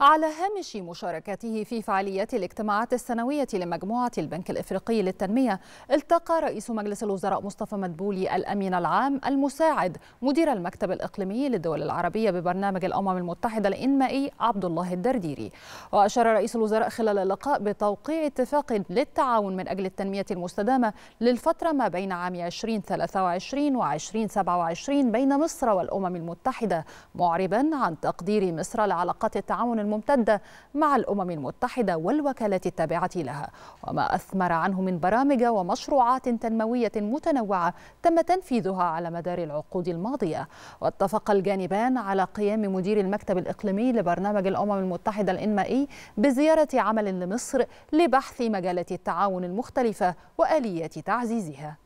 على هامش مشاركته في فعاليات الاجتماعات السنوية لمجموعة البنك الإفريقي للتنمية التقى رئيس مجلس الوزراء مصطفى مدبولي الأمين العام المساعد مدير المكتب الإقليمي للدول العربية ببرنامج الأمم المتحدة الإنمائي عبد الله الدرديري وأشار رئيس الوزراء خلال اللقاء بتوقيع اتفاق للتعاون من أجل التنمية المستدامة للفترة ما بين عام 2023 و 2027 بين مصر والأمم المتحدة معربا عن تقدير مصر لعلاقات التعاون الممتدة مع الأمم المتحدة والوكالات التابعة لها وما أثمر عنه من برامج ومشروعات تنموية متنوعة تم تنفيذها على مدار العقود الماضية واتفق الجانبان على قيام مدير المكتب الإقليمي لبرنامج الأمم المتحدة الإنمائي بزيارة عمل لمصر لبحث مجالات التعاون المختلفة وآليات تعزيزها